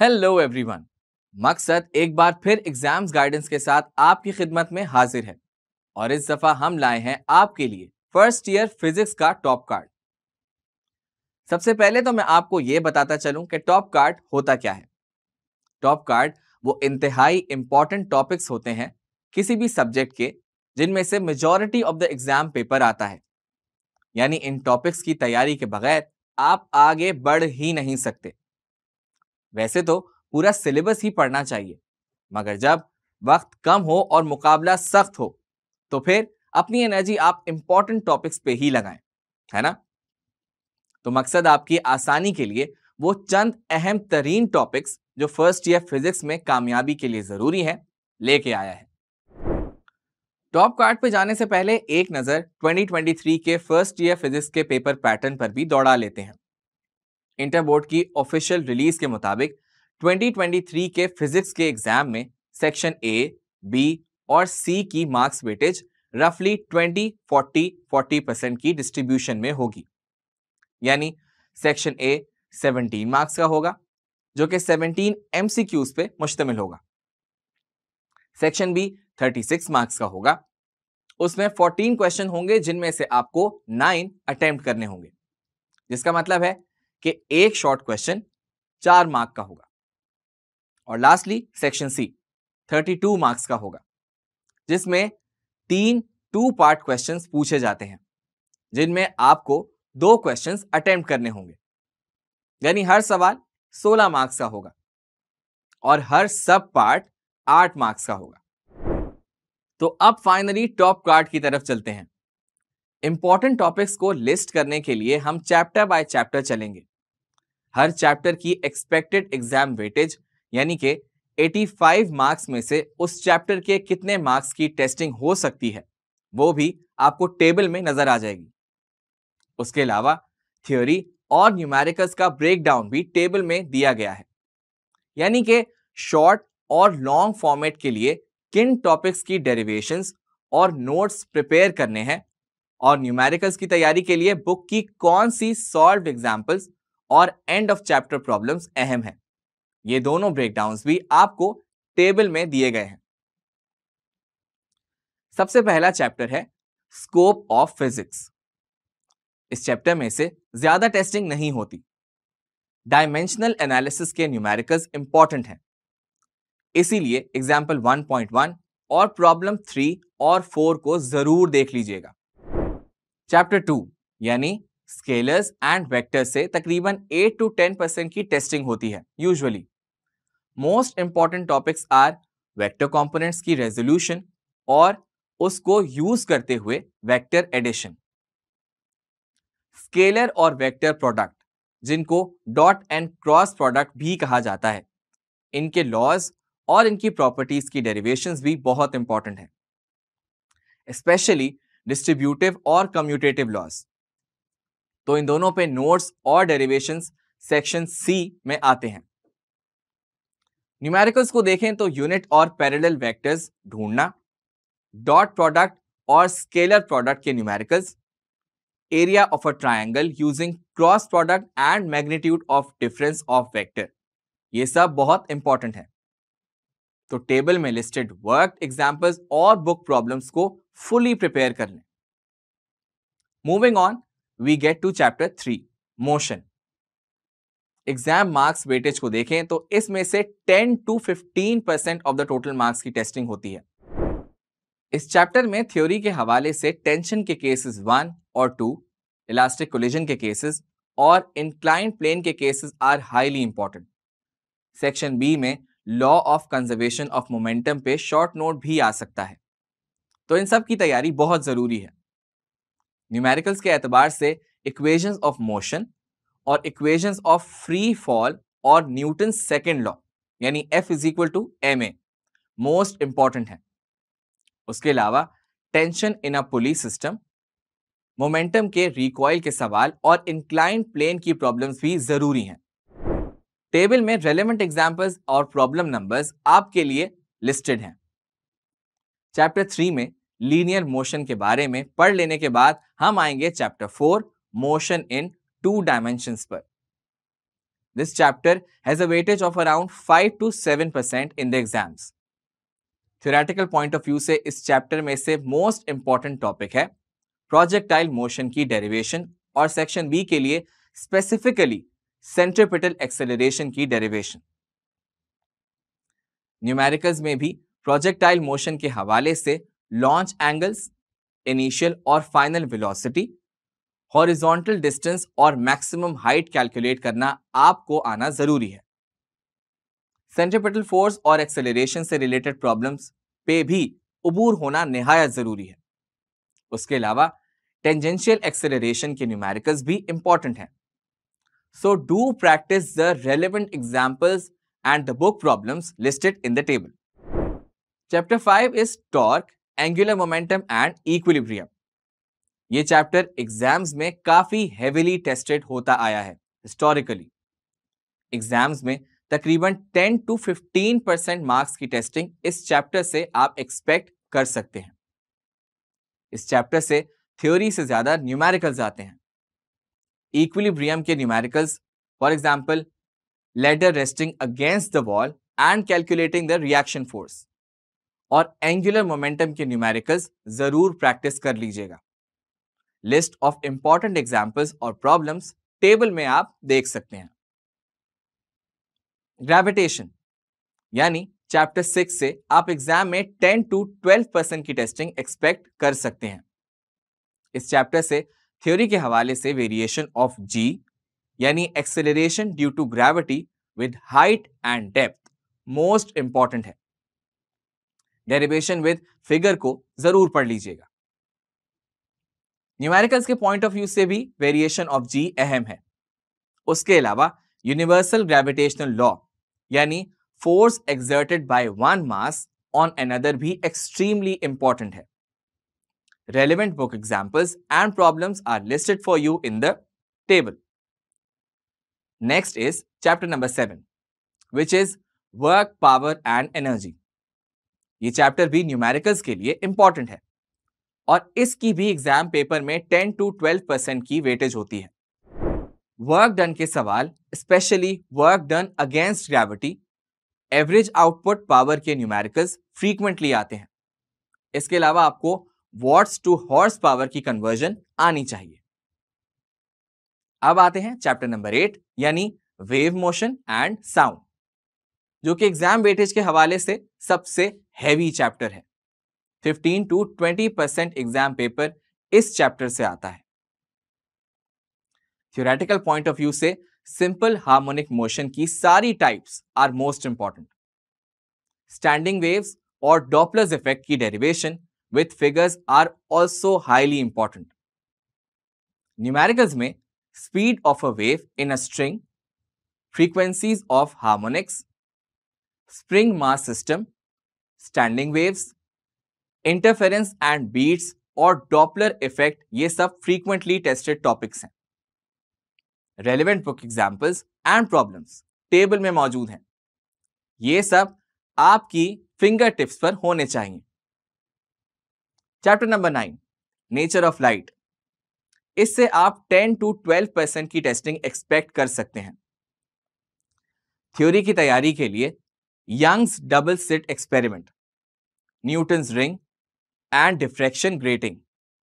Hello everyone मकसद एक बार फिर एग्जाम्स गाइडेंस के साथ आपकी खिदमत में हाजिर है और इस दफा हम लाए हैं आपके लिए फर्स्ट ईयर फिजिक्स का टॉप कार्ड सबसे पहले तो मैं आपको ये बताता चलूं कि टॉप कार्ड होता क्या है टॉप कार्ड वो इंतहाई इंपॉर्टेंट टॉपिक्स होते हैं किसी भी सब्जेक्ट के जिनमें से majority of the exam paper आता है यानी इन टॉपिक्स की तैयारी के बगैर आप आगे बढ़ ही नहीं सकते वैसे तो पूरा सिलेबस ही पढ़ना चाहिए मगर जब वक्त कम हो और मुकाबला सख्त हो तो फिर अपनी एनर्जी आप इंपॉर्टेंट टॉपिक्स पे ही लगाएं है ना तो मकसद आपकी आसानी के लिए वो चंद अहम तरीन टॉपिक्स जो फर्स्ट ईयर फिजिक्स में कामयाबी के लिए जरूरी है लेके आया है टॉप कार्ड पे जाने से पहले एक नजर 2023 के फर्स्ट ईयर फिजिक्स के पेपर पैटर्न पर भी दौड़ा लेते हैं इंटर बोर्ड की ऑफिशियल रिलीज के मुताबिक 2023 के फिजिक्स के एग्जाम में सेक्शन ए बी और सी की मार्क्स वेटेज रफली 20, 40, 40 परसेंट की डिस्ट्रीब्यूशन में होगी यानी सेक्शन ए 17 मार्क्स का होगा जो कि 17 एम पे मुश्तमिल होगा सेक्शन बी 36 मार्क्स का होगा उसमें 14 क्वेश्चन होंगे जिनमें से आपको 9 अटेम्प्ट करने होंगे जिसका मतलब है कि एक शॉर्ट क्वेश्चन चार मार्क का होगा और lastly section C thirty two marks का होगा जिसमें तीन टू पार्ट क्वेश्चन पूछे जाते हैं जिनमें आपको दो क्वेश्चन अटेम्प्ट करने होंगे यानी हर सवाल सोलह मार्क्स का होगा और हर सब पार्ट आठ मार्क्स का होगा तो अब फाइनली टॉप कार्ड की तरफ चलते हैं इंपॉर्टेंट टॉपिक्स को लिस्ट करने के लिए हम चैप्टर बाय चैप्टर चलेंगे हर चैप्टर की एक्सपेक्टेड एग्जाम वेटेज यानी कि 85 मार्क्स में से उस चैप्टर के कितने मार्क्स की टेस्टिंग हो सकती है वो भी आपको टेबल में नजर आ जाएगी उसके अलावा थ्योरी और न्यूमेरिकल्स का ब्रेकडाउन भी टेबल में दिया गया है यानी कि शॉर्ट और लॉन्ग फॉर्मेट के लिए किन टॉपिक्स की डेरिवेशन और नोट्स प्रिपेयर करने हैं और न्यूमेरिकल्स की तैयारी के लिए बुक की कौन सी सॉल्व एग्जाम्पल्स और एंड ऑफ चैप्टर प्रॉब्लम्स अहम है ये दोनों ब्रेकडाउन्स भी आपको टेबल में दिए गए हैं सबसे पहला चैप्टर है स्कोप ऑफ फिजिक्स इस चैप्टर में से ज्यादा टेस्टिंग नहीं होती डायमेंशनल एनालिसिस के न्यूमेरिकल्स इंपॉर्टेंट हैं इसीलिए एग्जाम्पल 1.1 और प्रॉब्लम 3 और 4 को जरूर देख लीजिएगा चैप्टर टू यानी स्केलर्स एंड वेक्टर्स से तकरीबन 8 टू 10 परसेंट की टेस्टिंग होती है usually most important topics are vector components की रेजोल्यूशन और उसको यूज करते हुए वेक्टर एडिशन स्केलर और वेक्टर प्रोडक्ट जिनको डॉट एंड क्रॉस प्रोडक्ट भी कहा जाता है इनके लॉज और इनकी प्रॉपर्टीज की डेरिवेशंस भी बहुत इंपॉर्टेंट है स्पेशली डिस्ट्रीब्यूटिव और कम्यूटेटिव लॉस तो इन दोनों पे नोट्स और डेरिवेशन सेक्शन सी में आते हैं न्यूमेरिकल्स को देखें तो यूनिट और पैरेलल वेक्टर्स ढूंढना डॉट प्रोडक्ट और स्केलर प्रोडक्ट के numericals area of a triangle using cross product and magnitude of difference of vector ये सब बहुत इंपॉर्टेंट है तो टेबल में लिस्टेड वर्क एग्जाम्पल्स और बुक प्रॉब्लम्स को फुली प्रिपेयर कर लें moving on we get to chapter three motion exam marks weightage को देखें तो इसमें से 10 to 15 percent of the total marks की टेस्टिंग होती है इस चैप्टर में थ्योरी के हवाले से टेंशन के केसेस वन और टू इलास्टिक कोलिजन के केसेस और इंक्लाइन प्लेन के cases are highly important section B में law of conservation of momentum पे शॉर्ट नोट भी आ सकता है तो इन सब की तैयारी बहुत ज़रूरी है न्यूमेरिकल्स के एतबार से इक्वेशंस ऑफ मोशन और इक्वेशंस ऑफ फ्री फॉल और न्यूटन सेकेंड लॉ यानी F is equal to M A most important है उसके अलावा tension in a pulleys system momentum के रिकॉयल के सवाल और इंक्लाइन प्लेन की प्रॉब्लम्स भी जरूरी हैं टेबल में रेलेवेंट एग्जाम्पल्स और प्रॉब्लम नंबर्स आपके लिए लिस्टेड हैं चैप्टर थ्री में लीनियर मोशन के बारे में पढ़ लेने के बाद हम आएंगे chapter four motion in two dimension पर this chapter has a weightage of around five to seven percent in the exams theoretical point of view से इस चैप्टर में से मोस्ट इंपॉर्टेंट टॉपिक है प्रोजेक्टाइल मोशन की डेरिवेशन और section B के लिए स्पेसिफिकली सेंट्रिपिटल एक्सेलरेशन की डेरिवेशन न्यूमेरिकल्स में भी प्रोजेक्टाइल मोशन के हवाले से लॉन्च एंगल्स इनिशियल और फाइनल वेलोसिटी हॉरिजॉन्टल डिस्टेंस और मैक्सिमम हाइट कैलकुलेट करना आपको आना जरूरी है सेंट्रिपिटल फोर्स और एक्सेलरेशन से रिलेटेड प्रॉब्लम्स पे भी उबूर होना नहायत जरूरी है उसके अलावा टेंजेंशियल एक्सेलरेशन के न्यूमेरिकल्स भी इंपॉर्टेंट हैं so do practice the relevant examples and the book problems listed in the table chapter five is torque angular momentum and equilibrium ये चैप्टर एग्जाम्स में काफी हेविली टेस्टेड होता आया है हिस्टोरिकली एग्जाम्स में तकरीबन 10 टू 15 परसेंट मार्क्स की testing इस चैप्टर से आप एक्सपेक्ट कर सकते हैं इस चैप्टर से थ्योरी से ज्यादा न्यूमेरिकल्स आते हैं इक्विलिब्रियम के numericals for example ladder resting against the wall and calculating the reaction force और एंगुलर मोमेंटम के न्यूमेरिकल्स जरूर प्रैक्टिस कर लीजिएगा लिस्ट ऑफ इंपॉर्टेंट एग्जाम्पल्स और प्रॉब्लम्स टेबल में आप देख सकते हैं ग्रेविटेशन यानी चैप्टर सिक्स से आप एग्जाम में टेन टू ट्वेल्व परसेंट की टेस्टिंग एक्सपेक्ट कर सकते हैं इस चैप्टर से थ्योरी के हवाले से वेरिएशन ऑफ जी यानी acceleration due to gravity with height and depth most important है डेरिवेशन विद फिगर को जरूर पढ़ लीजिएगा न्यूमेरिकल्स के पॉइंट ऑफ व्यू से भी वेरिएशन ऑफ जी अहम है उसके अलावा यूनिवर्सल ग्रेविटेशनल लॉ यानी force exerted by one mass on another भी एक्सट्रीमली इंपॉर्टेंट है relevant book examples and problem are listed for you in the table next is chapter number seven which is work power and energy ये chapter भी numericals के लिए important है और इसकी भी एग्जाम पेपर में 10 टू 12 परसेंट की वेटेज होती है वर्क डन के सवाल specially work done against gravity average output power के न्यूमेरिकल्स फ्रीक्वेंटली आते हैं इसके अलावा आपको वॉट्स टू हॉर्स पावर की कन्वर्जन आनी चाहिए अब आते हैं चैप्टर नंबर एट यानी वेव मोशन एंड साउंड जो कि एग्जाम वेटेज के हवाले से सबसे हैवी चैप्टर है 15 टू 20 परसेंट एग्जाम पेपर इस चैप्टर से आता है थियोरेटिकल पॉइंट ऑफ व्यू से सिंपल हार्मोनिक मोशन की सारी types are most important standing waves और डॉपलर्स इफेक्ट की derivation with figures are also highly important numericals में speed of a wave in a string frequencies of harmonics spring mass system standing waves interference and beats और Doppler effect ये सब frequently tested topics हैं relevant book examples and problems table में मौजूद हैं ये सब आपकी फिंगर टिप्स पर होने चाहिए chapter number nine nature of light इससे आप 10 टू 12 परसेंट की टेस्टिंग एक्सपेक्ट कर सकते हैं थ्योरी की तैयारी के लिए Young's double slit experiment Newton's ring and diffraction grating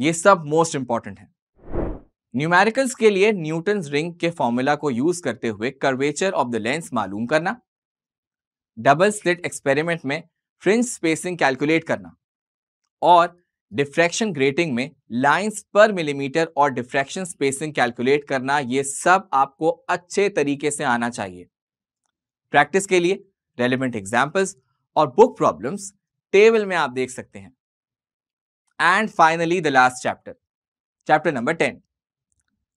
ये सब मोस्ट इंपॉर्टेंट है न्यूमेरिकल्स के लिए न्यूटन्स रिंग के फॉर्मूला को यूज करते हुए कर्वेचर ऑफ द लेंस मालूम करना डबल स्लिट एक्सपेरिमेंट में फ्रिंज स्पेसिंग कैलकुलेट करना और डिफ्रैक्शन ग्रेटिंग में लाइंस पर मिलीमीटर और डिफ्रैक्शन स्पेसिंग कैलकुलेट करना ये सब आपको अच्छे तरीके से आना चाहिए प्रैक्टिस के लिए रेलिवेंट एग्जाम्पल्स और बुक प्रॉब्लम्स टेबल में आप देख सकते हैं and finally the last chapter chapter number ten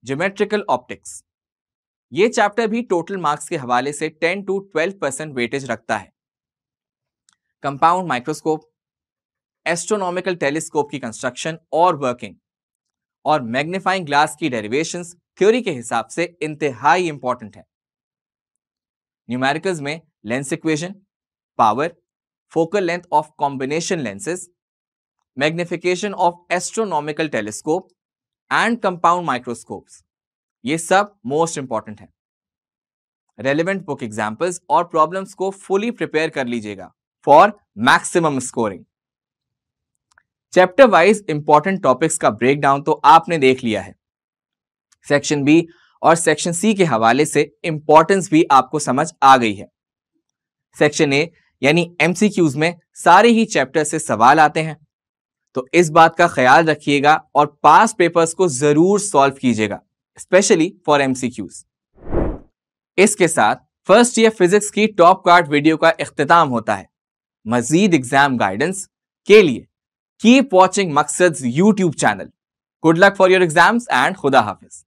geometrical optics ये चैप्टर भी टोटल मार्क्स के हवाले से ten to twelve percent weightage रखता है कंपाउंड माइक्रोस्कोप एस्ट्रोनॉमिकल टेलीस्कोप की कंस्ट्रक्शन और वर्किंग और मैग्नीफाइंग ग्लास की डेरिवेशन थ्योरी के हिसाब से इंतहाई इंपॉर्टेंट है न्यूमेरिकल्स में lens equation power focal length of combination lenses, magnification of astronomical telescope and compound microscopes. ये सब मोस्ट इंपॉर्टेंट है रेलिवेंट बुक एग्जाम्पल्स और प्रॉब्लम्स को फुली प्रिपेयर कर लीजिएगा for maximum scoring chapter wise important topics का breakdown तो आपने देख लिया है सेक्शन बी और सेक्शन सी के हवाले से इंपॉर्टेंस भी आपको समझ आ गई है सेक्शन ए यानी एमसीक्यूज में सारे ही चैप्टर से सवाल आते हैं तो इस बात का ख्याल रखिएगा और पास पेपर्स को जरूर सॉल्व कीजिएगा स्पेशली फॉर एमसीक्यूज इसके साथ फर्स्ट ईयर फिजिक्स की टॉप कार्ड वीडियो का अख्ताम होता है मजीद एग्जाम गाइडेंस के लिए keep watching Maqsad YouTube channel good luck for your exams and खुदा हाफिज़